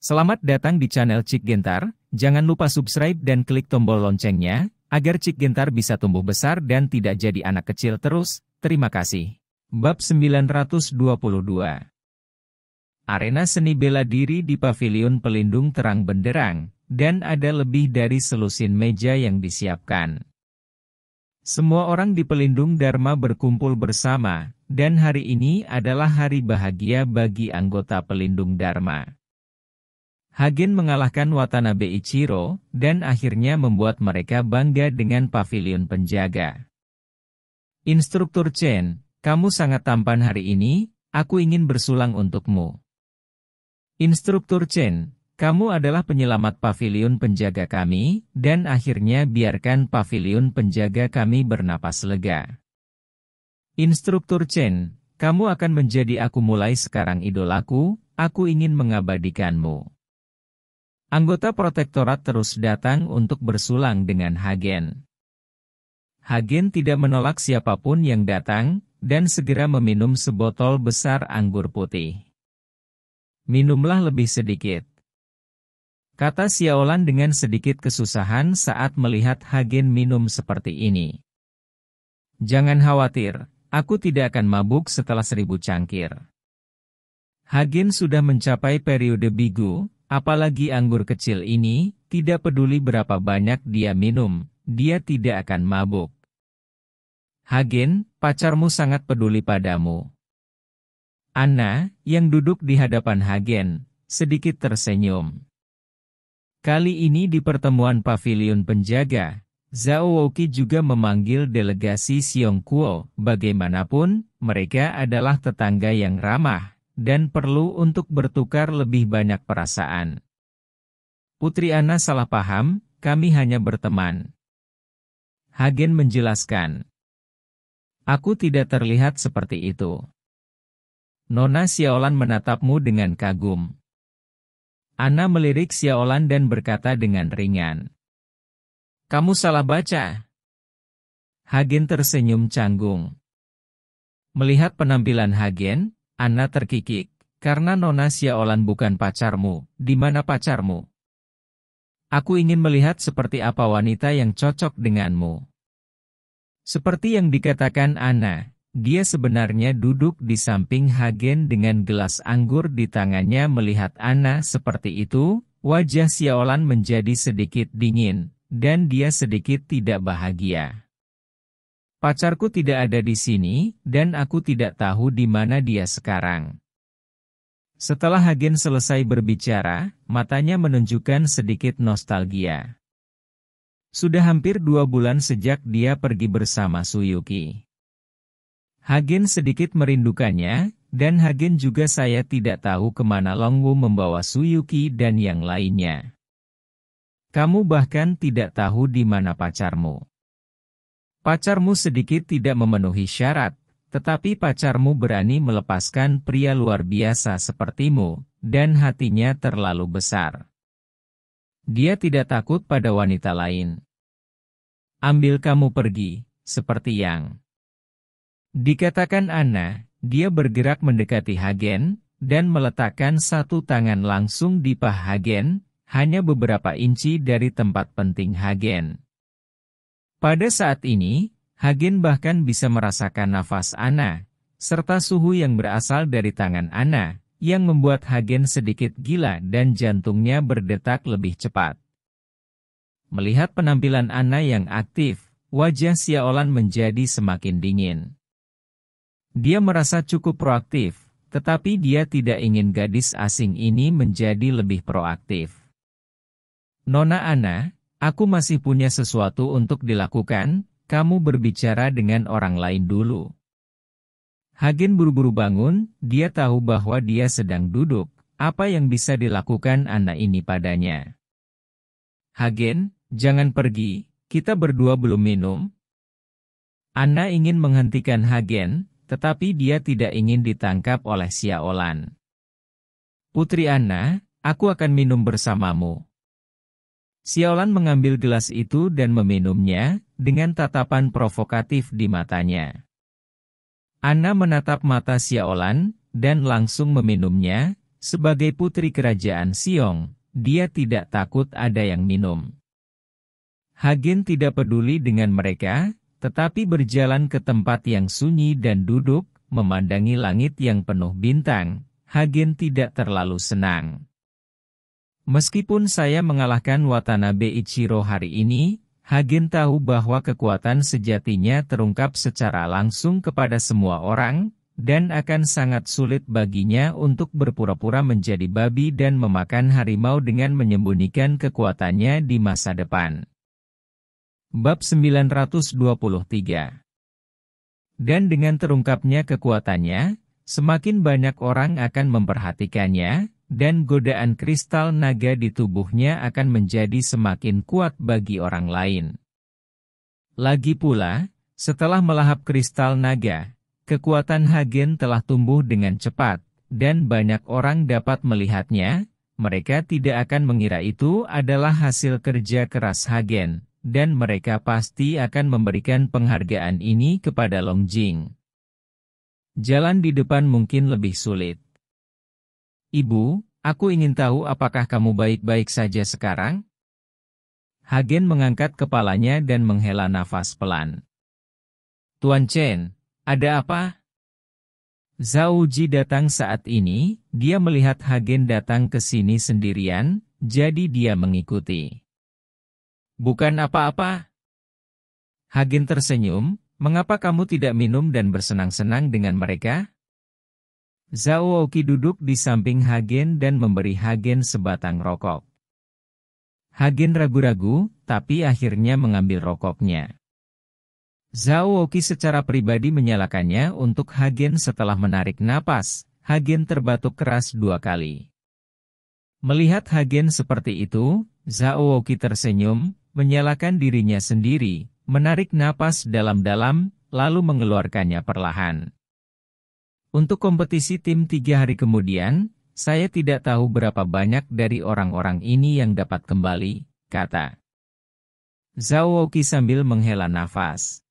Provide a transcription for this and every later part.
Selamat datang di channel Cik Gentar, jangan lupa subscribe dan klik tombol loncengnya, agar Cik Gentar bisa tumbuh besar dan tidak jadi anak kecil terus, terima kasih. Bab 922 Arena seni bela diri di Paviliun Pelindung Terang Benderang, dan ada lebih dari selusin meja yang disiapkan. Semua orang di Pelindung Dharma berkumpul bersama, dan hari ini adalah hari bahagia bagi anggota Pelindung Dharma. Hagen mengalahkan Watanabe Ichiro, dan akhirnya membuat mereka bangga dengan pavilion penjaga. Instruktur Chen, kamu sangat tampan hari ini, aku ingin bersulang untukmu. Instruktur Chen, kamu adalah penyelamat pavilion penjaga kami, dan akhirnya biarkan pavilion penjaga kami bernapas lega. Instruktur Chen, kamu akan menjadi aku mulai sekarang idolaku, aku ingin mengabadikanmu. Anggota protektorat terus datang untuk bersulang dengan Hagen. Hagen tidak menolak siapapun yang datang, dan segera meminum sebotol besar anggur putih. Minumlah lebih sedikit. Kata Siaolan dengan sedikit kesusahan saat melihat Hagen minum seperti ini. Jangan khawatir, aku tidak akan mabuk setelah seribu cangkir. Hagen sudah mencapai periode bigu, Apalagi anggur kecil ini, tidak peduli berapa banyak dia minum, dia tidak akan mabuk. Hagen, pacarmu sangat peduli padamu. Anna, yang duduk di hadapan Hagen, sedikit tersenyum. Kali ini di pertemuan pavilion penjaga, Zhao Wauki juga memanggil delegasi Kuo, Bagaimanapun, mereka adalah tetangga yang ramah, dan perlu untuk bertukar lebih banyak perasaan. Putri Ana salah paham, kami hanya berteman. Hagen menjelaskan. Aku tidak terlihat seperti itu. Nona Xiaolan menatapmu dengan kagum. Ana melirik Xiaolan dan berkata dengan ringan. Kamu salah baca. Hagen tersenyum canggung. Melihat penampilan Hagen, Anna terkikik, karena Nona Siaolan bukan pacarmu, di mana pacarmu? Aku ingin melihat seperti apa wanita yang cocok denganmu. Seperti yang dikatakan Anna, dia sebenarnya duduk di samping Hagen dengan gelas anggur di tangannya melihat Anna seperti itu, wajah Siaolan menjadi sedikit dingin, dan dia sedikit tidak bahagia. Pacarku tidak ada di sini, dan aku tidak tahu di mana dia sekarang. Setelah Hagen selesai berbicara, matanya menunjukkan sedikit nostalgia. Sudah hampir dua bulan sejak dia pergi bersama Suyuki. Hagen sedikit merindukannya, dan Hagen juga saya tidak tahu kemana Longwu membawa Suyuki dan yang lainnya. Kamu bahkan tidak tahu di mana pacarmu. Pacarmu sedikit tidak memenuhi syarat, tetapi pacarmu berani melepaskan pria luar biasa sepertimu, dan hatinya terlalu besar. Dia tidak takut pada wanita lain. Ambil kamu pergi, seperti yang dikatakan Anna, dia bergerak mendekati Hagen, dan meletakkan satu tangan langsung di paha Hagen, hanya beberapa inci dari tempat penting Hagen. Pada saat ini, Hagen bahkan bisa merasakan nafas Anna serta suhu yang berasal dari tangan Anna, yang membuat Hagen sedikit gila dan jantungnya berdetak lebih cepat. Melihat penampilan Anna yang aktif, wajah Siaolan menjadi semakin dingin. Dia merasa cukup proaktif, tetapi dia tidak ingin gadis asing ini menjadi lebih proaktif. Nona Anna. Aku masih punya sesuatu untuk dilakukan, kamu berbicara dengan orang lain dulu. Hagen buru-buru bangun, dia tahu bahwa dia sedang duduk, apa yang bisa dilakukan anak ini padanya. Hagen, jangan pergi, kita berdua belum minum. Anna ingin menghentikan Hagen, tetapi dia tidak ingin ditangkap oleh Xiaolan. Putri Anna, aku akan minum bersamamu. Xiaolan mengambil gelas itu dan meminumnya, dengan tatapan provokatif di matanya. Anna menatap mata Xiaolan, dan langsung meminumnya, sebagai putri kerajaan Xiong, dia tidak takut ada yang minum. Hagen tidak peduli dengan mereka, tetapi berjalan ke tempat yang sunyi dan duduk, memandangi langit yang penuh bintang, Hagen tidak terlalu senang. Meskipun saya mengalahkan Watanabe Ichiro hari ini, Hagen tahu bahwa kekuatan sejatinya terungkap secara langsung kepada semua orang, dan akan sangat sulit baginya untuk berpura-pura menjadi babi dan memakan harimau dengan menyembunyikan kekuatannya di masa depan. Bab 923 Dan dengan terungkapnya kekuatannya, semakin banyak orang akan memperhatikannya, dan godaan kristal naga di tubuhnya akan menjadi semakin kuat bagi orang lain. Lagi pula, setelah melahap kristal naga, kekuatan Hagen telah tumbuh dengan cepat, dan banyak orang dapat melihatnya, mereka tidak akan mengira itu adalah hasil kerja keras Hagen, dan mereka pasti akan memberikan penghargaan ini kepada Long Jing. Jalan di depan mungkin lebih sulit, Ibu, aku ingin tahu apakah kamu baik-baik saja sekarang? Hagen mengangkat kepalanya dan menghela nafas pelan. Tuan Chen, ada apa? Zhao Ji datang saat ini, dia melihat Hagen datang ke sini sendirian, jadi dia mengikuti. Bukan apa-apa. Hagen tersenyum, mengapa kamu tidak minum dan bersenang-senang dengan mereka? Zhao Oki duduk di samping Hagen dan memberi Hagen sebatang rokok. Hagen ragu-ragu, tapi akhirnya mengambil rokoknya. Zhao Oki secara pribadi menyalakannya untuk Hagen setelah menarik napas, Hagen terbatuk keras dua kali. Melihat Hagen seperti itu, Zhao Oki tersenyum, menyalakan dirinya sendiri, menarik napas dalam-dalam, lalu mengeluarkannya perlahan. Untuk kompetisi tim tiga hari kemudian, saya tidak tahu berapa banyak dari orang-orang ini yang dapat kembali, kata. Zhao sambil menghela nafas.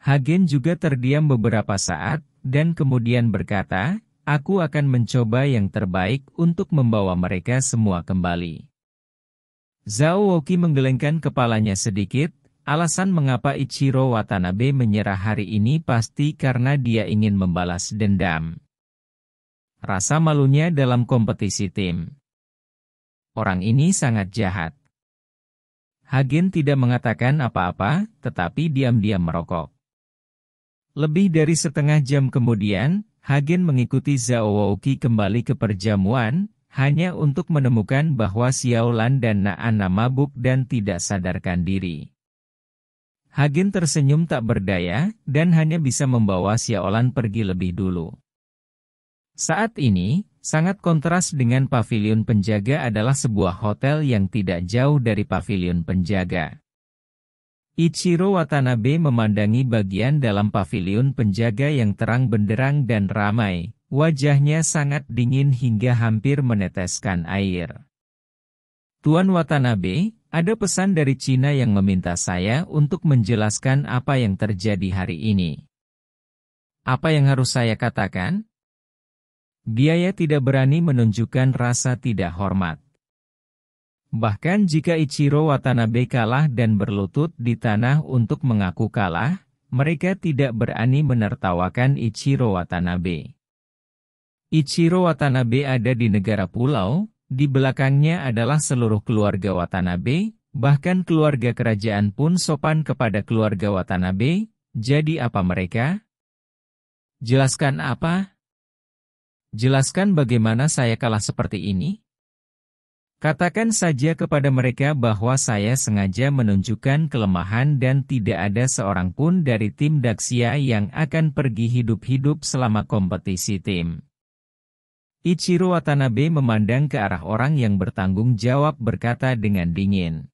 Hagen juga terdiam beberapa saat, dan kemudian berkata, aku akan mencoba yang terbaik untuk membawa mereka semua kembali. Zhao menggelengkan kepalanya sedikit, Alasan mengapa Ichiro Watanabe menyerah hari ini pasti karena dia ingin membalas dendam. Rasa malunya dalam kompetisi tim. Orang ini sangat jahat. Hagen tidak mengatakan apa-apa, tetapi diam-diam merokok. Lebih dari setengah jam kemudian, Hagen mengikuti Zhao Wooki kembali ke perjamuan, hanya untuk menemukan bahwa Xiaolan dan Naana mabuk dan tidak sadarkan diri. Hagen tersenyum tak berdaya dan hanya bisa membawa Siaolan pergi lebih dulu. Saat ini, sangat kontras dengan pavilion penjaga adalah sebuah hotel yang tidak jauh dari pavilion penjaga. Ichiro Watanabe memandangi bagian dalam pavilion penjaga yang terang benderang dan ramai, wajahnya sangat dingin hingga hampir meneteskan air. Tuan Watanabe, ada pesan dari Cina yang meminta saya untuk menjelaskan apa yang terjadi hari ini. Apa yang harus saya katakan? Biaya tidak berani menunjukkan rasa tidak hormat. Bahkan jika Ichiro Watanabe kalah dan berlutut di tanah untuk mengaku kalah, mereka tidak berani menertawakan Ichiro Watanabe. Ichiro Watanabe ada di negara pulau, di belakangnya adalah seluruh keluarga Watanabe, bahkan keluarga kerajaan pun sopan kepada keluarga Watanabe, jadi apa mereka? Jelaskan apa? Jelaskan bagaimana saya kalah seperti ini? Katakan saja kepada mereka bahwa saya sengaja menunjukkan kelemahan dan tidak ada seorang pun dari tim Daxia yang akan pergi hidup-hidup selama kompetisi tim. Ichiro Watanabe memandang ke arah orang yang bertanggung jawab berkata dengan dingin.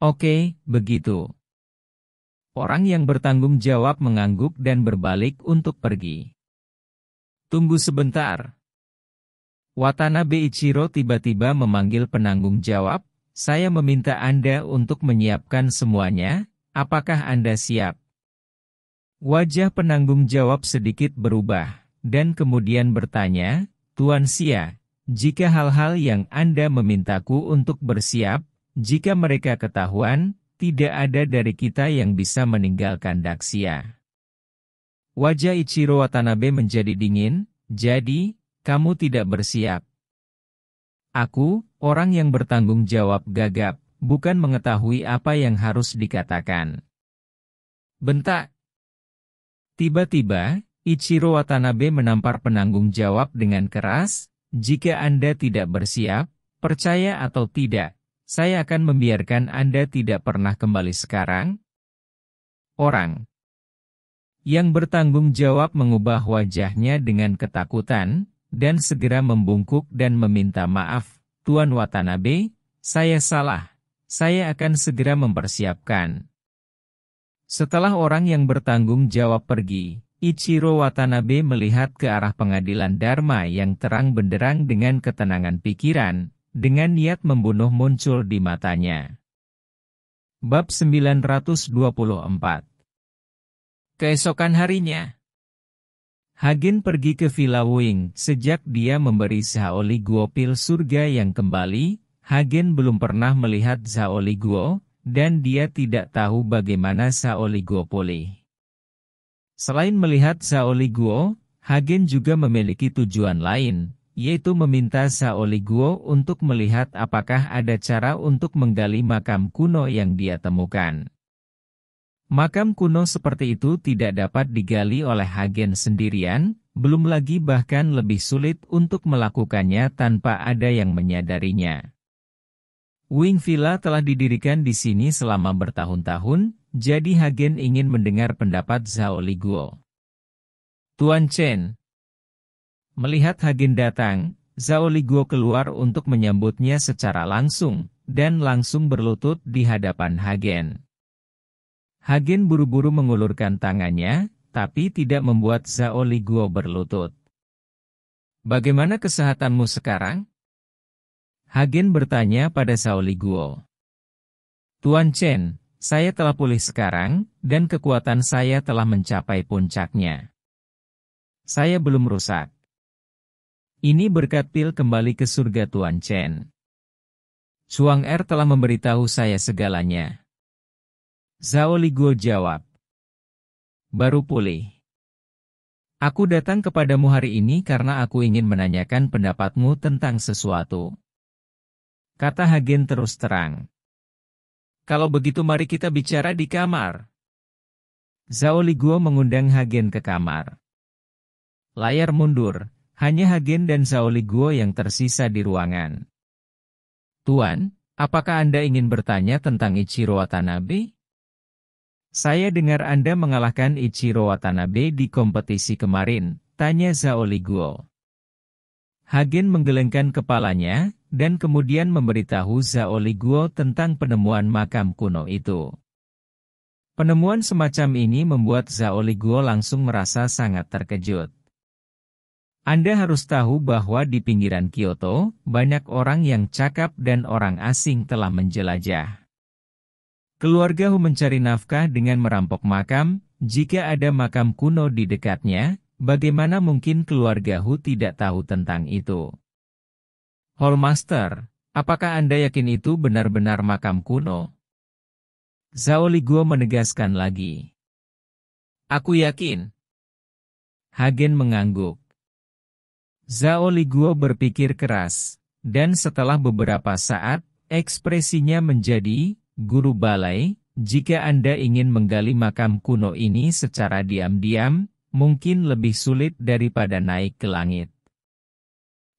Oke, begitu. Orang yang bertanggung jawab mengangguk dan berbalik untuk pergi. Tunggu sebentar. Watanabe Ichiro tiba-tiba memanggil penanggung jawab, saya meminta Anda untuk menyiapkan semuanya, apakah Anda siap? Wajah penanggung jawab sedikit berubah dan kemudian bertanya, Tuan Sia, jika hal-hal yang Anda memintaku untuk bersiap, jika mereka ketahuan, tidak ada dari kita yang bisa meninggalkan Daksia. Wajah Ichiro Watanabe menjadi dingin, jadi, kamu tidak bersiap. Aku, orang yang bertanggung jawab gagap, bukan mengetahui apa yang harus dikatakan. Bentak. Tiba-tiba, Ichiro Watanabe menampar penanggung jawab dengan keras, jika Anda tidak bersiap, percaya atau tidak, saya akan membiarkan Anda tidak pernah kembali sekarang. Orang yang bertanggung jawab mengubah wajahnya dengan ketakutan, dan segera membungkuk dan meminta maaf, Tuan Watanabe, saya salah, saya akan segera mempersiapkan. Setelah orang yang bertanggung jawab pergi, Ichiro Watanabe melihat ke arah pengadilan Dharma yang terang benderang dengan ketenangan pikiran, dengan niat membunuh muncul di matanya. Bab 924 Keesokan harinya, Hagen pergi ke Villa Wing. Sejak dia memberi Zhaoli Guo pil surga yang kembali, Hagen belum pernah melihat Zhaoli Guo, dan dia tidak tahu bagaimana Zhaoli Guo pulih. Selain melihat Saoli Guo, Hagen juga memiliki tujuan lain, yaitu meminta Saoli Guo untuk melihat apakah ada cara untuk menggali makam kuno yang dia temukan. Makam kuno seperti itu tidak dapat digali oleh Hagen sendirian, belum lagi bahkan lebih sulit untuk melakukannya tanpa ada yang menyadarinya. Wing Villa telah didirikan di sini selama bertahun-tahun, jadi Hagen ingin mendengar pendapat Zhao Guo. Tuan Chen. Melihat Hagen datang, Zhao Guo keluar untuk menyambutnya secara langsung, dan langsung berlutut di hadapan Hagen. Hagen buru-buru mengulurkan tangannya, tapi tidak membuat Zhao Guo berlutut. Bagaimana kesehatanmu sekarang? Hagen bertanya pada Zhao Guo. Tuan Chen, saya telah pulih sekarang, dan kekuatan saya telah mencapai puncaknya. Saya belum rusak. Ini berkat pil kembali ke surga Tuan Chen. Suang Er telah memberitahu saya segalanya. Zhao Guo jawab. Baru pulih. Aku datang kepadamu hari ini karena aku ingin menanyakan pendapatmu tentang sesuatu. Kata Hagen terus terang. Kalau begitu mari kita bicara di kamar. Zhao Liguo mengundang Hagen ke kamar. Layar mundur, hanya Hagen dan Zhao Liguo yang tersisa di ruangan. Tuan, apakah Anda ingin bertanya tentang Ichiro Watanabe? Saya dengar Anda mengalahkan Ichiro Watanabe di kompetisi kemarin, tanya Zhao Liguo. Hagen menggelengkan kepalanya, dan kemudian memberitahu Zhao Liguo tentang penemuan makam kuno itu. Penemuan semacam ini membuat Zhao Liguo langsung merasa sangat terkejut. Anda harus tahu bahwa di pinggiran Kyoto, banyak orang yang cakap dan orang asing telah menjelajah. Keluarga Hu mencari nafkah dengan merampok makam, jika ada makam kuno di dekatnya, bagaimana mungkin keluarga Hu tidak tahu tentang itu? Hallmaster, apakah Anda yakin itu benar-benar makam kuno? Zhao Zaoliguo menegaskan lagi. Aku yakin. Hagen mengangguk. Zhao Zaoliguo berpikir keras, dan setelah beberapa saat, ekspresinya menjadi, guru balai, jika Anda ingin menggali makam kuno ini secara diam-diam, mungkin lebih sulit daripada naik ke langit.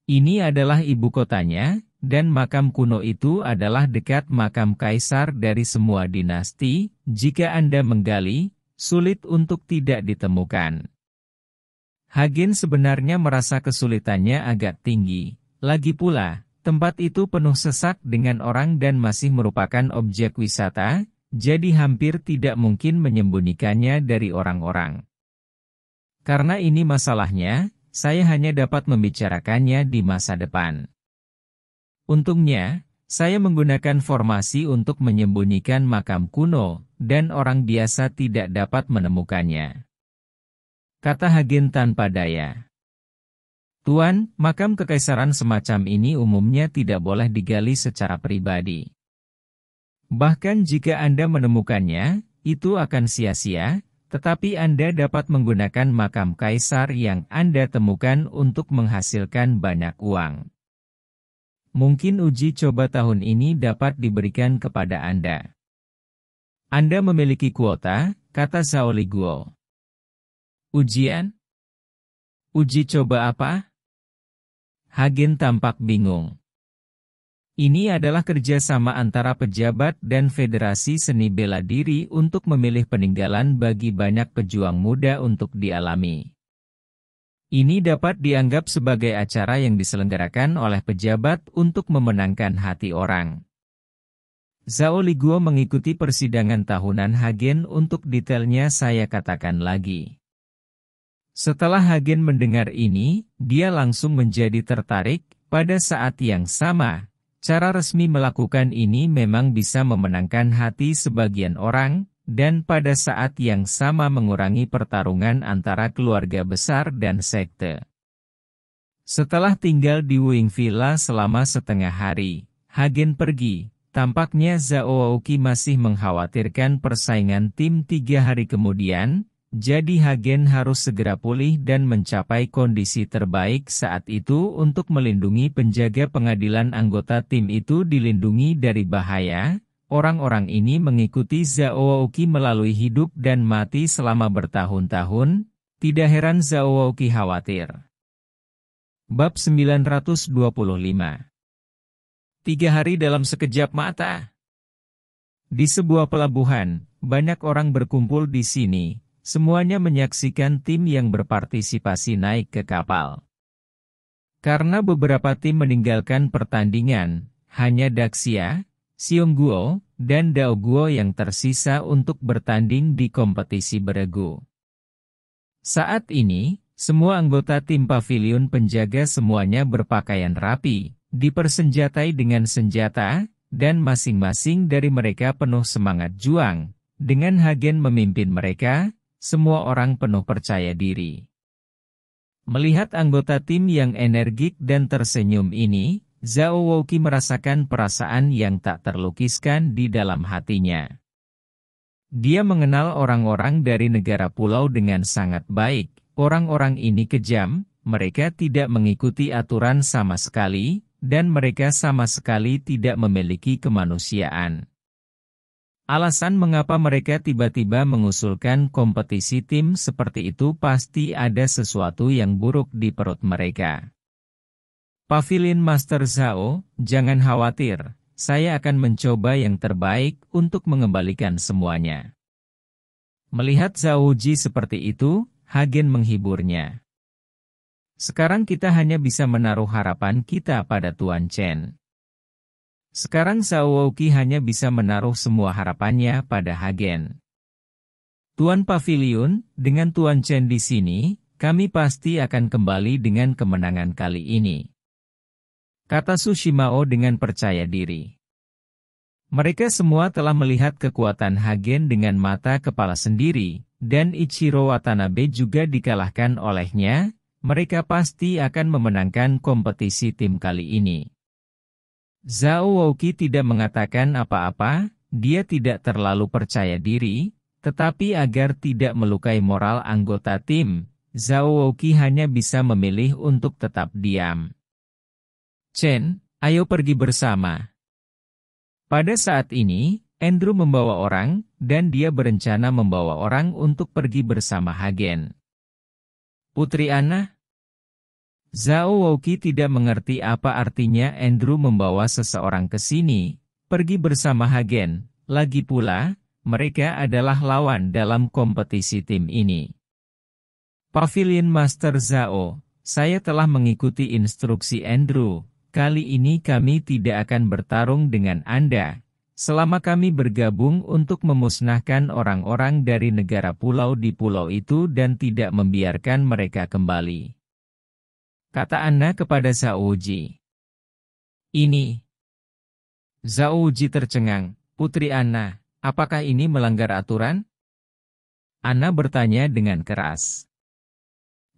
Ini adalah ibu kotanya, dan makam kuno itu adalah dekat makam kaisar dari semua dinasti, jika Anda menggali, sulit untuk tidak ditemukan. Hagen sebenarnya merasa kesulitannya agak tinggi. Lagi pula, tempat itu penuh sesak dengan orang dan masih merupakan objek wisata, jadi hampir tidak mungkin menyembunyikannya dari orang-orang. Karena ini masalahnya, saya hanya dapat membicarakannya di masa depan. Untungnya, saya menggunakan formasi untuk menyembunyikan makam kuno, dan orang biasa tidak dapat menemukannya. Kata Hagen tanpa daya. Tuan, makam kekaisaran semacam ini umumnya tidak boleh digali secara pribadi. Bahkan jika Anda menemukannya, itu akan sia-sia, tetapi Anda dapat menggunakan makam kaisar yang Anda temukan untuk menghasilkan banyak uang. Mungkin uji coba tahun ini dapat diberikan kepada Anda. Anda memiliki kuota, kata Saoli Guo. Ujian? Uji coba apa? Hagen tampak bingung. Ini adalah kerjasama antara pejabat dan Federasi Seni Bela Diri untuk memilih peninggalan bagi banyak pejuang muda untuk dialami. Ini dapat dianggap sebagai acara yang diselenggarakan oleh pejabat untuk memenangkan hati orang. Zhao Liguo mengikuti persidangan tahunan Hagen untuk detailnya saya katakan lagi. Setelah Hagen mendengar ini, dia langsung menjadi tertarik, pada saat yang sama, Cara resmi melakukan ini memang bisa memenangkan hati sebagian orang, dan pada saat yang sama mengurangi pertarungan antara keluarga besar dan sekte. Setelah tinggal di Wing Villa selama setengah hari, Hagen pergi. Tampaknya Zhao Aoki masih mengkhawatirkan persaingan tim tiga hari kemudian, jadi Hagen harus segera pulih dan mencapai kondisi terbaik saat itu untuk melindungi penjaga pengadilan anggota tim itu dilindungi dari bahaya. Orang-orang ini mengikuti Zhao Aoki melalui hidup dan mati selama bertahun-tahun, tidak heran Zhao Aoki khawatir. Bab 925 Tiga hari dalam sekejap mata Di sebuah pelabuhan, banyak orang berkumpul di sini, Semuanya menyaksikan tim yang berpartisipasi naik ke kapal. Karena beberapa tim meninggalkan pertandingan, hanya Daxia, Siungguo, dan Daoguo yang tersisa untuk bertanding di kompetisi beregu. Saat ini, semua anggota tim pavilion penjaga semuanya berpakaian rapi, dipersenjatai dengan senjata, dan masing-masing dari mereka penuh semangat juang. Dengan Hagen memimpin mereka, semua orang penuh percaya diri. Melihat anggota tim yang energik dan tersenyum ini, Zhao Wouki merasakan perasaan yang tak terlukiskan di dalam hatinya. Dia mengenal orang-orang dari negara pulau dengan sangat baik. Orang-orang ini kejam, mereka tidak mengikuti aturan sama sekali, dan mereka sama sekali tidak memiliki kemanusiaan. Alasan mengapa mereka tiba-tiba mengusulkan kompetisi tim seperti itu pasti ada sesuatu yang buruk di perut mereka. Pavilion Master Zhao, jangan khawatir, saya akan mencoba yang terbaik untuk mengembalikan semuanya. Melihat Zhao Ji seperti itu, Hagen menghiburnya. Sekarang kita hanya bisa menaruh harapan kita pada Tuan Chen. Sekarang Wuki hanya bisa menaruh semua harapannya pada Hagen. Tuan Pavilion, dengan Tuan Chen di sini, kami pasti akan kembali dengan kemenangan kali ini. Kata Sushimao dengan percaya diri. Mereka semua telah melihat kekuatan Hagen dengan mata kepala sendiri, dan Ichiro Watanabe juga dikalahkan olehnya, mereka pasti akan memenangkan kompetisi tim kali ini. Zhao tidak mengatakan apa-apa, dia tidak terlalu percaya diri, tetapi agar tidak melukai moral anggota tim, Zhao hanya bisa memilih untuk tetap diam. Chen, ayo pergi bersama. Pada saat ini, Andrew membawa orang, dan dia berencana membawa orang untuk pergi bersama Hagen. Putri Anna, Zhao Wouqi tidak mengerti apa artinya Andrew membawa seseorang ke sini, pergi bersama Hagen, lagi pula, mereka adalah lawan dalam kompetisi tim ini. Pavilion Master Zhao, saya telah mengikuti instruksi Andrew, kali ini kami tidak akan bertarung dengan Anda, selama kami bergabung untuk memusnahkan orang-orang dari negara pulau di pulau itu dan tidak membiarkan mereka kembali. Kata Anna kepada Zauji. Ini. Zauji tercengang. Putri Anna, apakah ini melanggar aturan? Anna bertanya dengan keras.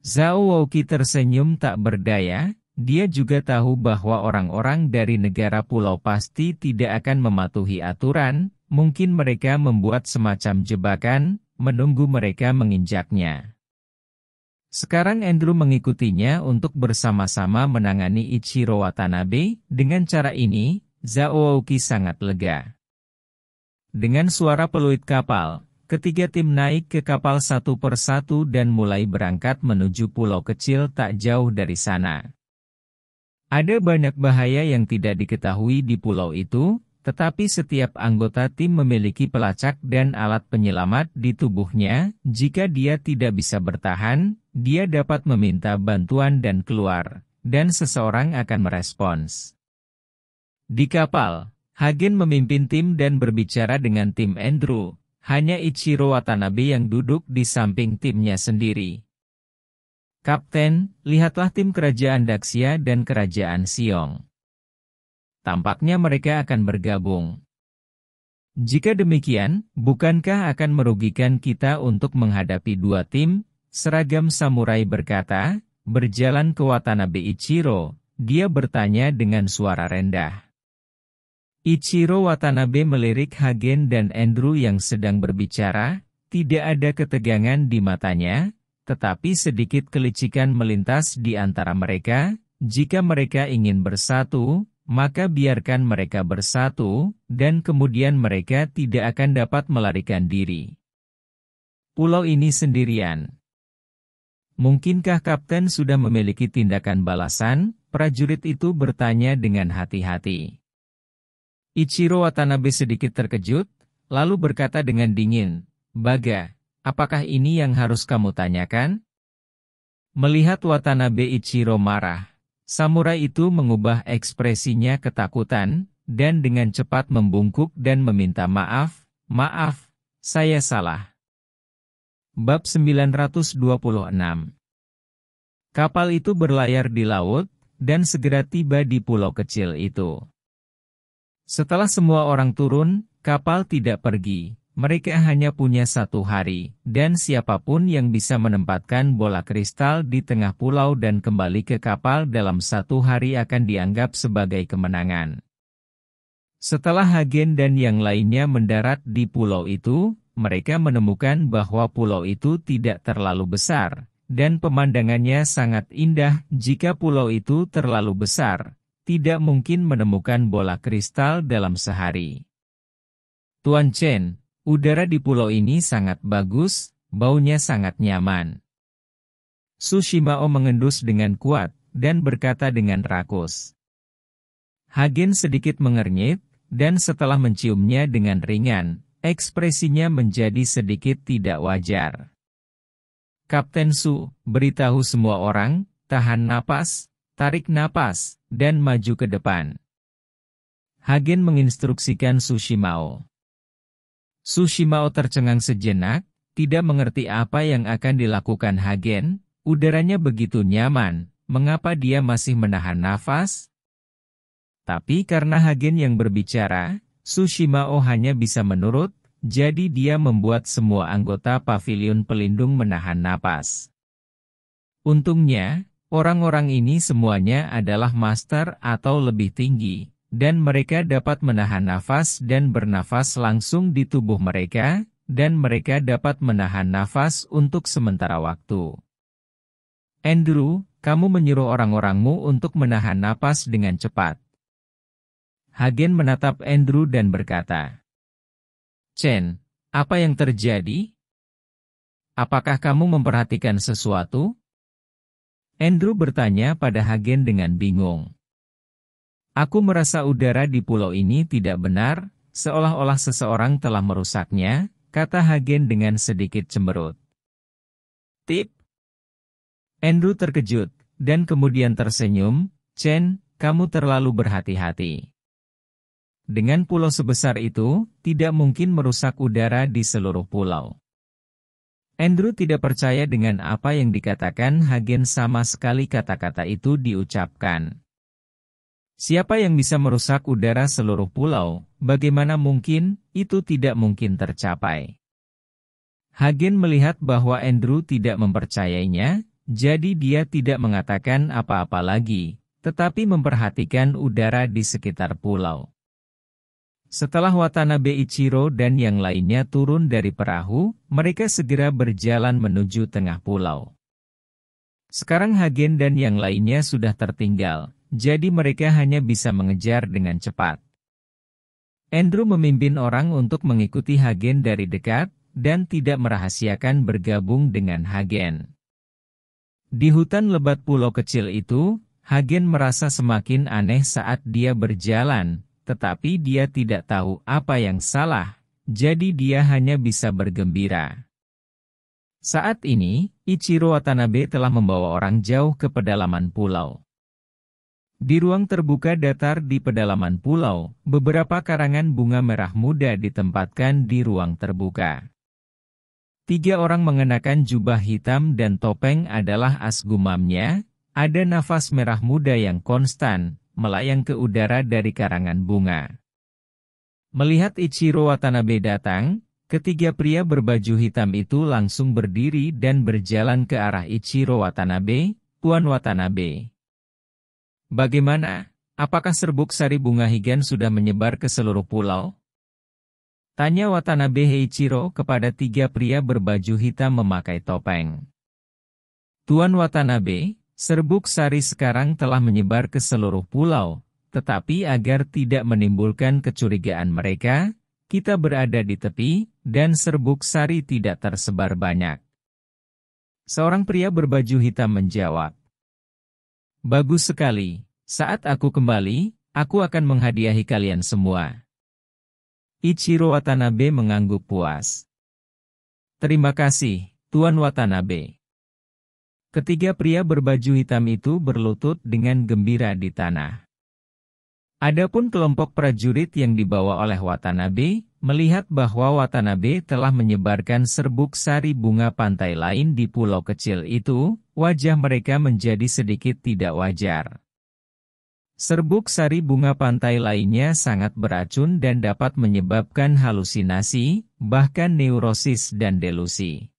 Zhao tersenyum tak berdaya, dia juga tahu bahwa orang-orang dari negara pulau pasti tidak akan mematuhi aturan, mungkin mereka membuat semacam jebakan, menunggu mereka menginjaknya. Sekarang Andrew mengikutinya untuk bersama-sama menangani Ichiro Watanabe, dengan cara ini, Zhao sangat lega. Dengan suara peluit kapal, ketiga tim naik ke kapal satu persatu dan mulai berangkat menuju pulau kecil tak jauh dari sana. Ada banyak bahaya yang tidak diketahui di pulau itu, tetapi setiap anggota tim memiliki pelacak dan alat penyelamat di tubuhnya, jika dia tidak bisa bertahan, dia dapat meminta bantuan dan keluar, dan seseorang akan merespons. Di kapal, Hagen memimpin tim dan berbicara dengan tim Andrew, hanya Ichiro Watanabe yang duduk di samping timnya sendiri. Kapten, lihatlah tim kerajaan Daxia dan kerajaan Siong. Tampaknya mereka akan bergabung. Jika demikian, bukankah akan merugikan kita untuk menghadapi dua tim, Seragam samurai berkata, berjalan ke Watanabe Ichiro, dia bertanya dengan suara rendah. Ichiro Watanabe melirik Hagen dan Andrew yang sedang berbicara, tidak ada ketegangan di matanya, tetapi sedikit kelicikan melintas di antara mereka, jika mereka ingin bersatu, maka biarkan mereka bersatu, dan kemudian mereka tidak akan dapat melarikan diri. Pulau ini sendirian, Mungkinkah kapten sudah memiliki tindakan balasan? Prajurit itu bertanya dengan hati-hati. Ichiro Watanabe sedikit terkejut, lalu berkata dengan dingin, Baga, apakah ini yang harus kamu tanyakan? Melihat Watanabe Ichiro marah, samurai itu mengubah ekspresinya ketakutan, dan dengan cepat membungkuk dan meminta maaf, maaf, saya salah. Bab 926 Kapal itu berlayar di laut, dan segera tiba di pulau kecil itu. Setelah semua orang turun, kapal tidak pergi, mereka hanya punya satu hari, dan siapapun yang bisa menempatkan bola kristal di tengah pulau dan kembali ke kapal dalam satu hari akan dianggap sebagai kemenangan. Setelah Hagen dan yang lainnya mendarat di pulau itu, mereka menemukan bahwa pulau itu tidak terlalu besar, dan pemandangannya sangat indah jika pulau itu terlalu besar, tidak mungkin menemukan bola kristal dalam sehari. Tuan Chen, udara di pulau ini sangat bagus, baunya sangat nyaman. Sushimao mengendus dengan kuat, dan berkata dengan rakus. Hagen sedikit mengernyit, dan setelah menciumnya dengan ringan, Ekspresinya menjadi sedikit tidak wajar. Kapten Su, beritahu semua orang, tahan napas, tarik napas, dan maju ke depan. Hagen menginstruksikan Sushimao. Sushimao tercengang sejenak, tidak mengerti apa yang akan dilakukan Hagen, udaranya begitu nyaman, mengapa dia masih menahan nafas? Tapi karena Hagen yang berbicara, Sushimao hanya bisa menurut, jadi dia membuat semua anggota pavilion pelindung menahan napas. Untungnya, orang-orang ini semuanya adalah master atau lebih tinggi, dan mereka dapat menahan nafas dan bernafas langsung di tubuh mereka, dan mereka dapat menahan nafas untuk sementara waktu. Andrew, kamu menyuruh orang-orangmu untuk menahan napas dengan cepat. Hagen menatap Andrew dan berkata, Chen, apa yang terjadi? Apakah kamu memperhatikan sesuatu? Andrew bertanya pada Hagen dengan bingung. Aku merasa udara di pulau ini tidak benar, seolah-olah seseorang telah merusaknya, kata Hagen dengan sedikit cemberut. Tip. Andrew terkejut, dan kemudian tersenyum, Chen, kamu terlalu berhati-hati. Dengan pulau sebesar itu, tidak mungkin merusak udara di seluruh pulau. Andrew tidak percaya dengan apa yang dikatakan Hagen sama sekali kata-kata itu diucapkan. Siapa yang bisa merusak udara seluruh pulau, bagaimana mungkin, itu tidak mungkin tercapai. Hagen melihat bahwa Andrew tidak mempercayainya, jadi dia tidak mengatakan apa-apa lagi, tetapi memperhatikan udara di sekitar pulau. Setelah Watanabe Ichiro dan yang lainnya turun dari perahu, mereka segera berjalan menuju tengah pulau. Sekarang Hagen dan yang lainnya sudah tertinggal, jadi mereka hanya bisa mengejar dengan cepat. Andrew memimpin orang untuk mengikuti Hagen dari dekat, dan tidak merahasiakan bergabung dengan Hagen. Di hutan lebat pulau kecil itu, Hagen merasa semakin aneh saat dia berjalan, tetapi dia tidak tahu apa yang salah, jadi dia hanya bisa bergembira. Saat ini, Ichiro Watanabe telah membawa orang jauh ke pedalaman pulau. Di ruang terbuka datar di pedalaman pulau, beberapa karangan bunga merah muda ditempatkan di ruang terbuka. Tiga orang mengenakan jubah hitam dan topeng adalah asgumamnya. ada nafas merah muda yang konstan, melayang ke udara dari karangan bunga. Melihat Ichiro Watanabe datang, ketiga pria berbaju hitam itu langsung berdiri dan berjalan ke arah Ichiro Watanabe, Tuan Watanabe. Bagaimana? Apakah serbuk sari bunga higan sudah menyebar ke seluruh pulau? Tanya Watanabe Heichiro kepada tiga pria berbaju hitam memakai topeng. Tuan Watanabe, Serbuk sari sekarang telah menyebar ke seluruh pulau, tetapi agar tidak menimbulkan kecurigaan mereka, kita berada di tepi, dan serbuk sari tidak tersebar banyak. Seorang pria berbaju hitam menjawab, Bagus sekali, saat aku kembali, aku akan menghadiahi kalian semua. Ichiro Watanabe mengangguk puas. Terima kasih, Tuan Watanabe. Ketiga pria berbaju hitam itu berlutut dengan gembira di tanah. Adapun kelompok prajurit yang dibawa oleh Watanabe, melihat bahwa Watanabe telah menyebarkan serbuk sari bunga pantai lain di pulau kecil itu, wajah mereka menjadi sedikit tidak wajar. Serbuk sari bunga pantai lainnya sangat beracun dan dapat menyebabkan halusinasi, bahkan neurosis dan delusi.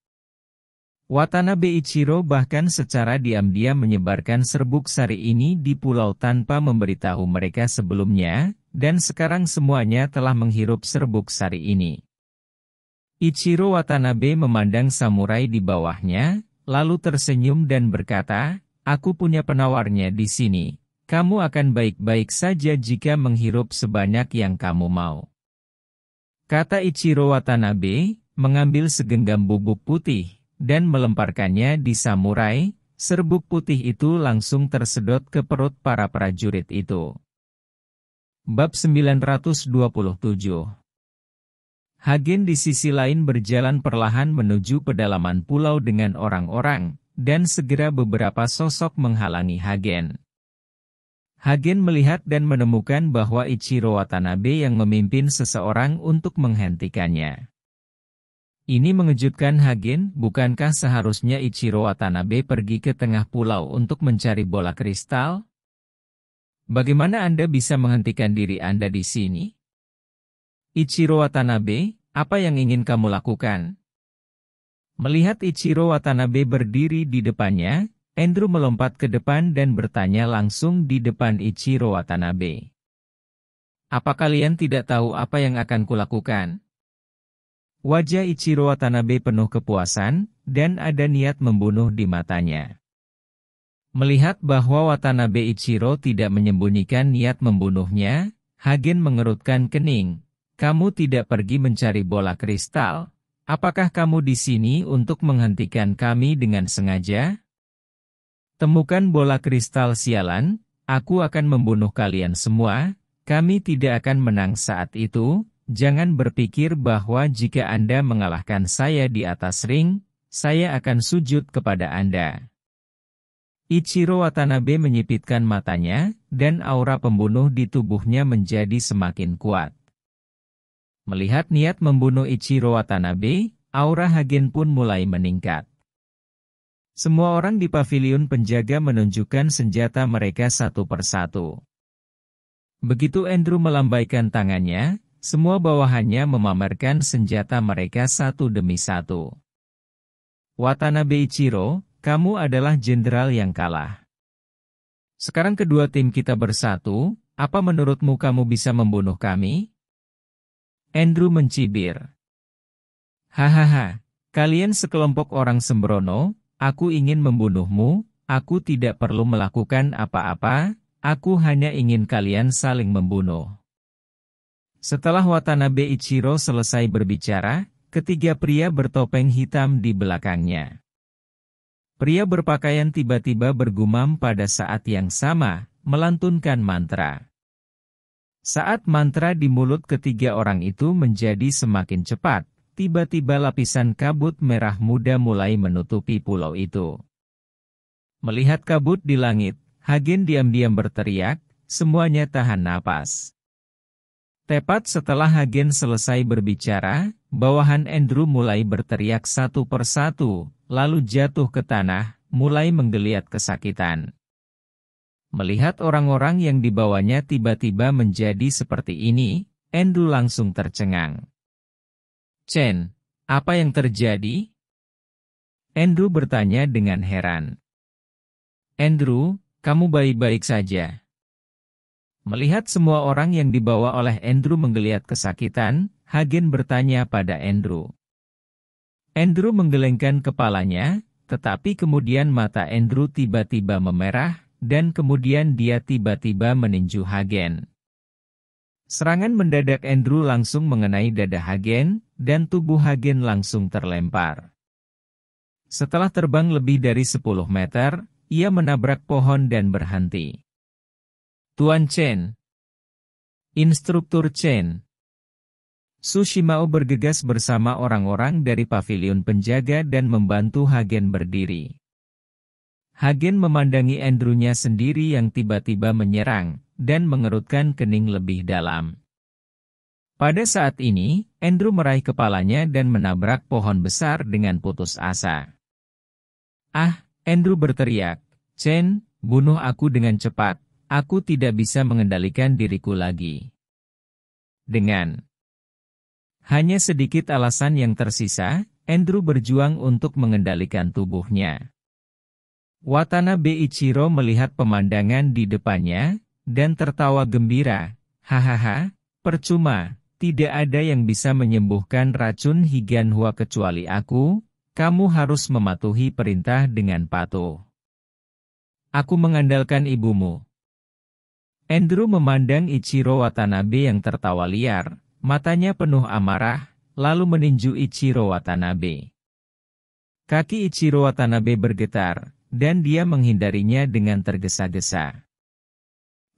Watanabe Ichiro bahkan secara diam-diam menyebarkan serbuk sari ini di pulau tanpa memberitahu mereka sebelumnya, dan sekarang semuanya telah menghirup serbuk sari ini. Ichiro Watanabe memandang samurai di bawahnya, lalu tersenyum dan berkata, Aku punya penawarnya di sini. Kamu akan baik-baik saja jika menghirup sebanyak yang kamu mau. Kata Ichiro Watanabe, mengambil segenggam bubuk putih, dan melemparkannya di samurai, serbuk putih itu langsung tersedot ke perut para prajurit itu. Bab 927 Hagen di sisi lain berjalan perlahan menuju pedalaman pulau dengan orang-orang, dan segera beberapa sosok menghalangi Hagen. Hagen melihat dan menemukan bahwa Ichiro Watanabe yang memimpin seseorang untuk menghentikannya. Ini mengejutkan Hagen, bukankah seharusnya Ichiro Watanabe pergi ke tengah pulau untuk mencari bola kristal? Bagaimana Anda bisa menghentikan diri Anda di sini? Ichiro Watanabe, apa yang ingin kamu lakukan? Melihat Ichiro Watanabe berdiri di depannya, Andrew melompat ke depan dan bertanya langsung di depan Ichiro Watanabe. Apa kalian tidak tahu apa yang akan kulakukan? Wajah Ichiro Watanabe penuh kepuasan, dan ada niat membunuh di matanya. Melihat bahwa Watanabe Ichiro tidak menyembunyikan niat membunuhnya, Hagen mengerutkan kening. Kamu tidak pergi mencari bola kristal, apakah kamu di sini untuk menghentikan kami dengan sengaja? Temukan bola kristal sialan, aku akan membunuh kalian semua, kami tidak akan menang saat itu, Jangan berpikir bahwa jika Anda mengalahkan saya di atas ring, saya akan sujud kepada Anda. Ichiro Watanabe menyipitkan matanya, dan aura pembunuh di tubuhnya menjadi semakin kuat. Melihat niat membunuh Ichiro Watanabe, aura Hagen pun mulai meningkat. Semua orang di pavilion penjaga menunjukkan senjata mereka satu persatu. Begitu Andrew melambaikan tangannya, semua bawahannya memamerkan senjata mereka satu demi satu. Watanabe Ichiro, kamu adalah jenderal yang kalah. Sekarang kedua tim kita bersatu, apa menurutmu kamu bisa membunuh kami? Andrew mencibir. Hahaha, kalian sekelompok orang sembrono, aku ingin membunuhmu, aku tidak perlu melakukan apa-apa, aku hanya ingin kalian saling membunuh. Setelah Watanabe Ichiro selesai berbicara, ketiga pria bertopeng hitam di belakangnya. Pria berpakaian tiba-tiba bergumam pada saat yang sama, melantunkan mantra. Saat mantra di mulut ketiga orang itu menjadi semakin cepat, tiba-tiba lapisan kabut merah muda mulai menutupi pulau itu. Melihat kabut di langit, Hagen diam-diam berteriak, semuanya tahan napas. Tepat setelah Hagen selesai berbicara, bawahan Andrew mulai berteriak satu persatu, lalu jatuh ke tanah, mulai menggeliat kesakitan. Melihat orang-orang yang dibawanya tiba-tiba menjadi seperti ini, Andrew langsung tercengang. Chen, apa yang terjadi? Andrew bertanya dengan heran. Andrew, kamu baik-baik saja. Melihat semua orang yang dibawa oleh Andrew menggeliat kesakitan, Hagen bertanya pada Andrew. Andrew menggelengkan kepalanya, tetapi kemudian mata Andrew tiba-tiba memerah, dan kemudian dia tiba-tiba meninju Hagen. Serangan mendadak Andrew langsung mengenai dada Hagen, dan tubuh Hagen langsung terlempar. Setelah terbang lebih dari 10 meter, ia menabrak pohon dan berhenti. Tuan Chen. Instruktur Chen. Sushimao bergegas bersama orang-orang dari pavilion penjaga dan membantu Hagen berdiri. Hagen memandangi Andrewnya sendiri yang tiba-tiba menyerang, dan mengerutkan kening lebih dalam. Pada saat ini, Andrew meraih kepalanya dan menabrak pohon besar dengan putus asa. Ah, Andrew berteriak, Chen, bunuh aku dengan cepat, Aku tidak bisa mengendalikan diriku lagi. Dengan hanya sedikit alasan yang tersisa, Andrew berjuang untuk mengendalikan tubuhnya. Watanabe Ichiro melihat pemandangan di depannya, dan tertawa gembira. Hahaha, percuma, tidak ada yang bisa menyembuhkan racun Higanhua kecuali aku, kamu harus mematuhi perintah dengan patuh. Aku mengandalkan ibumu. Andrew memandang Ichiro Watanabe yang tertawa liar, matanya penuh amarah, lalu meninju Ichiro Watanabe. Kaki Ichiro Watanabe bergetar, dan dia menghindarinya dengan tergesa-gesa.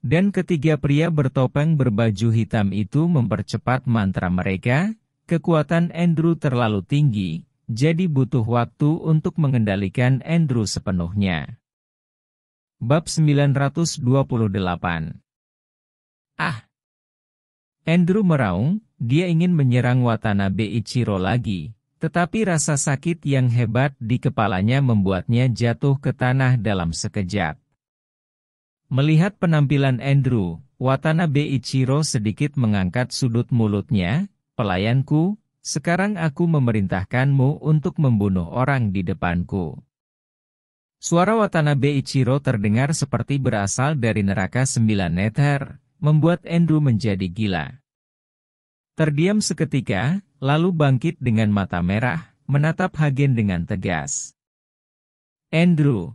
Dan ketiga pria bertopeng berbaju hitam itu mempercepat mantra mereka, kekuatan Andrew terlalu tinggi, jadi butuh waktu untuk mengendalikan Andrew sepenuhnya. Bab 928 Ah! Andrew meraung, dia ingin menyerang Watanabe Ichiro lagi, tetapi rasa sakit yang hebat di kepalanya membuatnya jatuh ke tanah dalam sekejap. Melihat penampilan Andrew, Watanabe Ichiro sedikit mengangkat sudut mulutnya, Pelayanku, sekarang aku memerintahkanmu untuk membunuh orang di depanku. Suara Watanabe Ichiro terdengar seperti berasal dari neraka sembilan nether, membuat Andrew menjadi gila. Terdiam seketika, lalu bangkit dengan mata merah, menatap Hagen dengan tegas. Andrew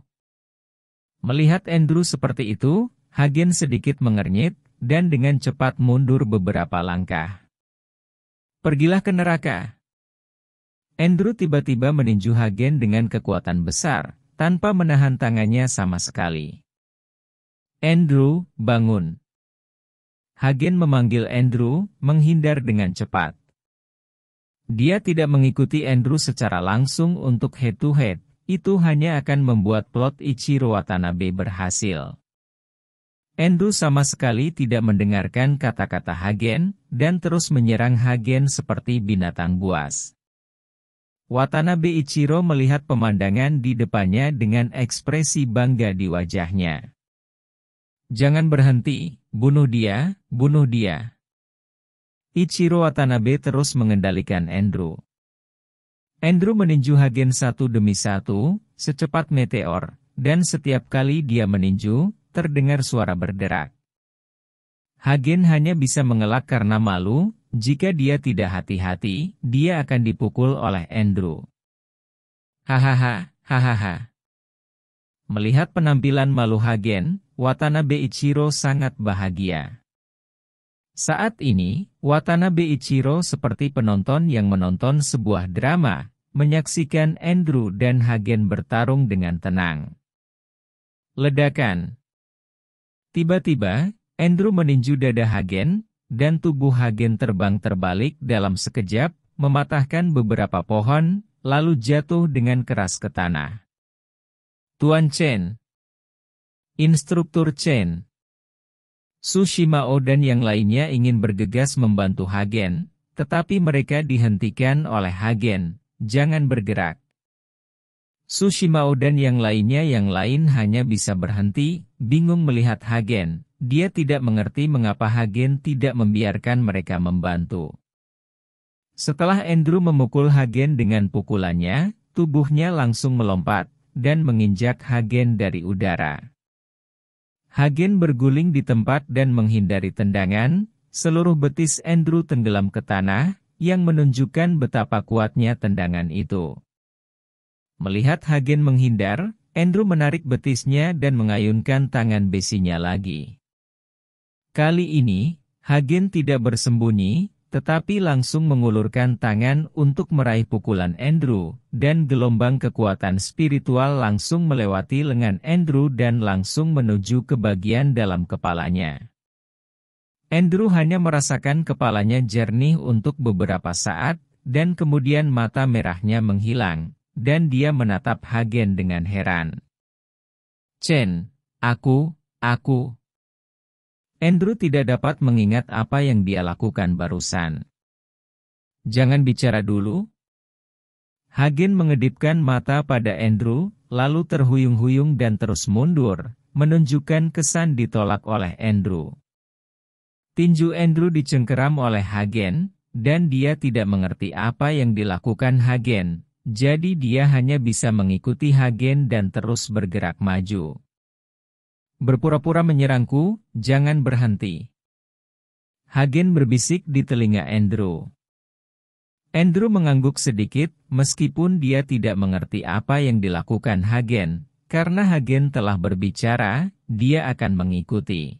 Melihat Andrew seperti itu, Hagen sedikit mengernyit, dan dengan cepat mundur beberapa langkah. Pergilah ke neraka. Andrew tiba-tiba meninju Hagen dengan kekuatan besar, tanpa menahan tangannya sama sekali. Andrew, bangun. Hagen memanggil Andrew, menghindar dengan cepat. Dia tidak mengikuti Andrew secara langsung untuk head-to-head, -head. itu hanya akan membuat plot Ichiro Watanabe berhasil. Andrew sama sekali tidak mendengarkan kata-kata Hagen, dan terus menyerang Hagen seperti binatang buas. Watanabe Ichiro melihat pemandangan di depannya dengan ekspresi bangga di wajahnya. Jangan berhenti, Bunuh dia, bunuh dia. Ichiro Watanabe terus mengendalikan Andrew. Andrew meninju Hagen satu demi satu, secepat meteor, dan setiap kali dia meninju, terdengar suara berderak. Hagen hanya bisa mengelak karena malu, jika dia tidak hati-hati, dia akan dipukul oleh Andrew. Hahaha, hahaha. Melihat penampilan malu Hagen, Watanabe Ichiro sangat bahagia. Saat ini, Watanabe Ichiro seperti penonton yang menonton sebuah drama, menyaksikan Andrew dan Hagen bertarung dengan tenang. Ledakan Tiba-tiba, Andrew meninju dada Hagen, dan tubuh Hagen terbang terbalik dalam sekejap, mematahkan beberapa pohon, lalu jatuh dengan keras ke tanah. Tuan Chen Instruktur Chen, Sushima Oden yang lainnya ingin bergegas membantu Hagen, tetapi mereka dihentikan oleh Hagen, jangan bergerak. Sushima Oden yang lainnya yang lain hanya bisa berhenti, bingung melihat Hagen, dia tidak mengerti mengapa Hagen tidak membiarkan mereka membantu. Setelah Andrew memukul Hagen dengan pukulannya, tubuhnya langsung melompat, dan menginjak Hagen dari udara. Hagen berguling di tempat dan menghindari tendangan, seluruh betis Andrew tenggelam ke tanah, yang menunjukkan betapa kuatnya tendangan itu. Melihat Hagen menghindar, Andrew menarik betisnya dan mengayunkan tangan besinya lagi. Kali ini, Hagen tidak bersembunyi, tetapi langsung mengulurkan tangan untuk meraih pukulan Andrew, dan gelombang kekuatan spiritual langsung melewati lengan Andrew dan langsung menuju ke bagian dalam kepalanya. Andrew hanya merasakan kepalanya jernih untuk beberapa saat, dan kemudian mata merahnya menghilang, dan dia menatap Hagen dengan heran. Chen, aku, aku, Andrew tidak dapat mengingat apa yang dia lakukan barusan. Jangan bicara dulu. Hagen mengedipkan mata pada Andrew, lalu terhuyung-huyung dan terus mundur, menunjukkan kesan ditolak oleh Andrew. Tinju Andrew dicengkeram oleh Hagen, dan dia tidak mengerti apa yang dilakukan Hagen, jadi dia hanya bisa mengikuti Hagen dan terus bergerak maju. Berpura-pura menyerangku, jangan berhenti. Hagen berbisik di telinga Andrew. Andrew mengangguk sedikit, meskipun dia tidak mengerti apa yang dilakukan Hagen. Karena Hagen telah berbicara, dia akan mengikuti.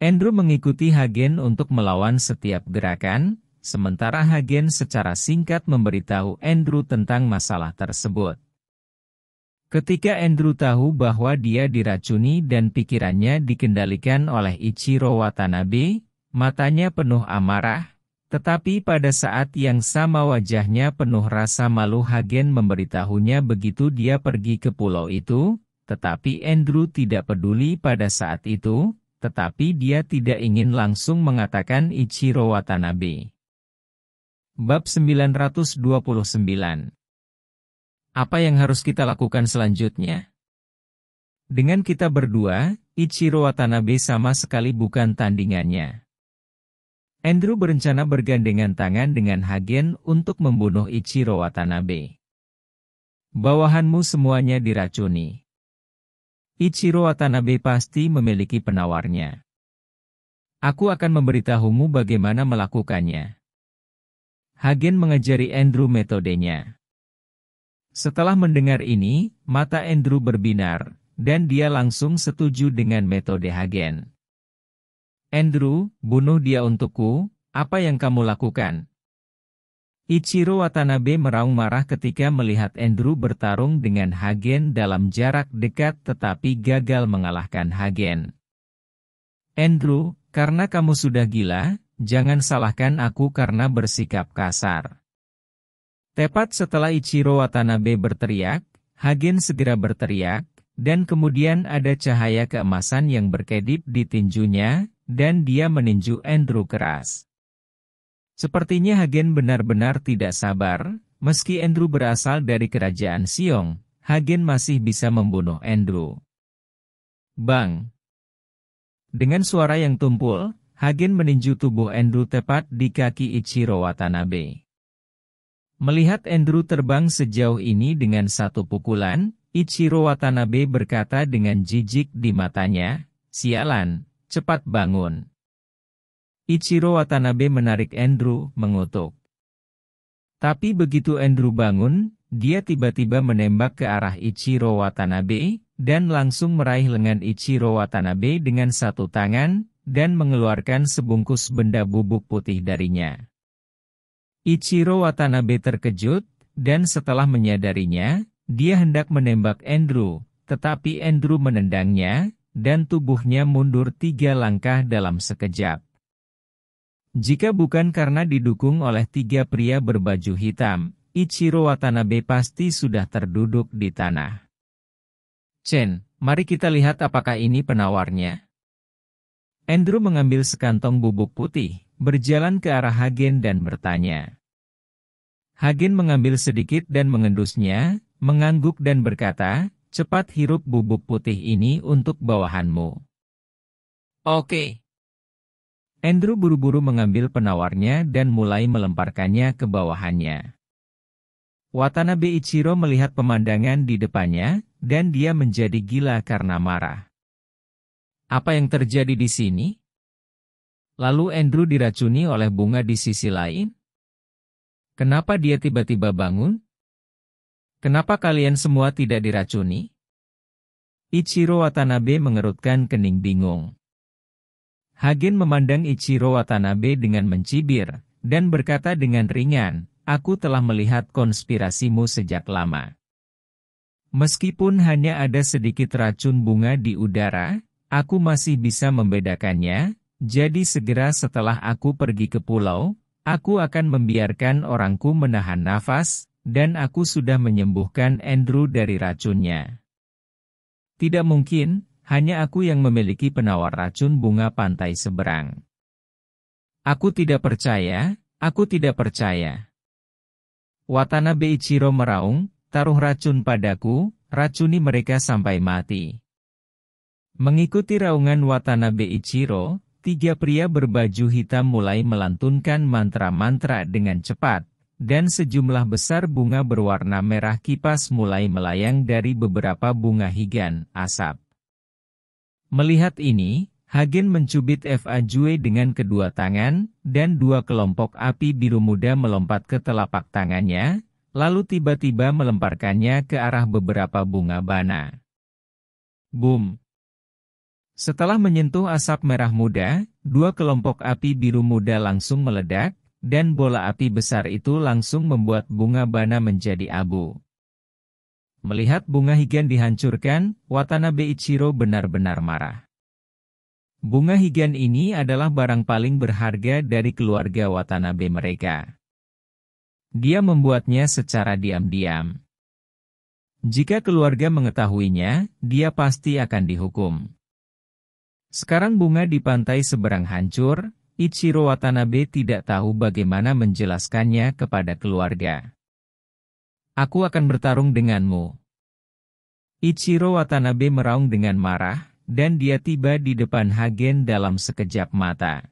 Andrew mengikuti Hagen untuk melawan setiap gerakan, sementara Hagen secara singkat memberitahu Andrew tentang masalah tersebut. Ketika Andrew tahu bahwa dia diracuni dan pikirannya dikendalikan oleh Ichiro Watanabe, matanya penuh amarah, tetapi pada saat yang sama wajahnya penuh rasa malu Hagen memberitahunya begitu dia pergi ke pulau itu, tetapi Andrew tidak peduli pada saat itu, tetapi dia tidak ingin langsung mengatakan Ichiro Watanabe. Bab 929 apa yang harus kita lakukan selanjutnya? Dengan kita berdua, Ichiro Watanabe sama sekali bukan tandingannya. Andrew berencana bergandengan tangan dengan Hagen untuk membunuh Ichiro Watanabe. Bawahanmu semuanya diracuni. Ichiro Watanabe pasti memiliki penawarnya. Aku akan memberitahumu bagaimana melakukannya. Hagen mengajari Andrew metodenya. Setelah mendengar ini, mata Andrew berbinar, dan dia langsung setuju dengan metode Hagen. Andrew, bunuh dia untukku, apa yang kamu lakukan? Ichiro Watanabe meraung marah ketika melihat Andrew bertarung dengan Hagen dalam jarak dekat tetapi gagal mengalahkan Hagen. Andrew, karena kamu sudah gila, jangan salahkan aku karena bersikap kasar. Tepat setelah Ichiro Watanabe berteriak, Hagen segera berteriak, dan kemudian ada cahaya keemasan yang berkedip di tinjunya, dan dia meninju Andrew keras. Sepertinya Hagen benar-benar tidak sabar, meski Andrew berasal dari kerajaan Siong, Hagen masih bisa membunuh Andrew. Bang! Dengan suara yang tumpul, Hagen meninju tubuh Andrew tepat di kaki Ichiro Watanabe. Melihat Andrew terbang sejauh ini dengan satu pukulan, Ichiro Watanabe berkata dengan jijik di matanya, Sialan, cepat bangun. Ichiro Watanabe menarik Andrew, mengutuk. Tapi begitu Andrew bangun, dia tiba-tiba menembak ke arah Ichiro Watanabe, dan langsung meraih lengan Ichiro Watanabe dengan satu tangan, dan mengeluarkan sebungkus benda bubuk putih darinya. Ichiro Watanabe terkejut, dan setelah menyadarinya, dia hendak menembak Andrew, tetapi Andrew menendangnya, dan tubuhnya mundur tiga langkah dalam sekejap. Jika bukan karena didukung oleh tiga pria berbaju hitam, Ichiro Watanabe pasti sudah terduduk di tanah. Chen, mari kita lihat apakah ini penawarnya. Andrew mengambil sekantong bubuk putih, berjalan ke arah Hagen dan bertanya. Hagen mengambil sedikit dan mengendusnya, mengangguk dan berkata, cepat hirup bubuk putih ini untuk bawahanmu. Oke. Andrew buru-buru mengambil penawarnya dan mulai melemparkannya ke bawahannya. Watanabe Ichiro melihat pemandangan di depannya, dan dia menjadi gila karena marah. Apa yang terjadi di sini? Lalu Andrew diracuni oleh bunga di sisi lain? Kenapa dia tiba-tiba bangun? Kenapa kalian semua tidak diracuni? Ichiro Watanabe mengerutkan kening bingung. Hagen memandang Ichiro Watanabe dengan mencibir, dan berkata dengan ringan, aku telah melihat konspirasimu sejak lama. Meskipun hanya ada sedikit racun bunga di udara, aku masih bisa membedakannya, jadi segera setelah aku pergi ke pulau, aku akan membiarkan orangku menahan nafas, dan aku sudah menyembuhkan Andrew dari racunnya. Tidak mungkin, hanya aku yang memiliki penawar racun bunga pantai seberang. Aku tidak percaya, aku tidak percaya. Watanabe Ichiro meraung, taruh racun padaku, racuni mereka sampai mati. Mengikuti raungan Watanabe Ichiro, tiga pria berbaju hitam mulai melantunkan mantra-mantra dengan cepat, dan sejumlah besar bunga berwarna merah kipas mulai melayang dari beberapa bunga higan asap. Melihat ini, Hagen mencubit F.A. Jue dengan kedua tangan, dan dua kelompok api biru muda melompat ke telapak tangannya, lalu tiba-tiba melemparkannya ke arah beberapa bunga bana. Boom! Setelah menyentuh asap merah muda, dua kelompok api biru muda langsung meledak, dan bola api besar itu langsung membuat bunga bana menjadi abu. Melihat bunga higan dihancurkan, Watanabe Ichiro benar-benar marah. Bunga higan ini adalah barang paling berharga dari keluarga Watanabe mereka. Dia membuatnya secara diam-diam. Jika keluarga mengetahuinya, dia pasti akan dihukum. Sekarang bunga di pantai seberang hancur, Ichiro Watanabe tidak tahu bagaimana menjelaskannya kepada keluarga. Aku akan bertarung denganmu. Ichiro Watanabe meraung dengan marah, dan dia tiba di depan Hagen dalam sekejap mata.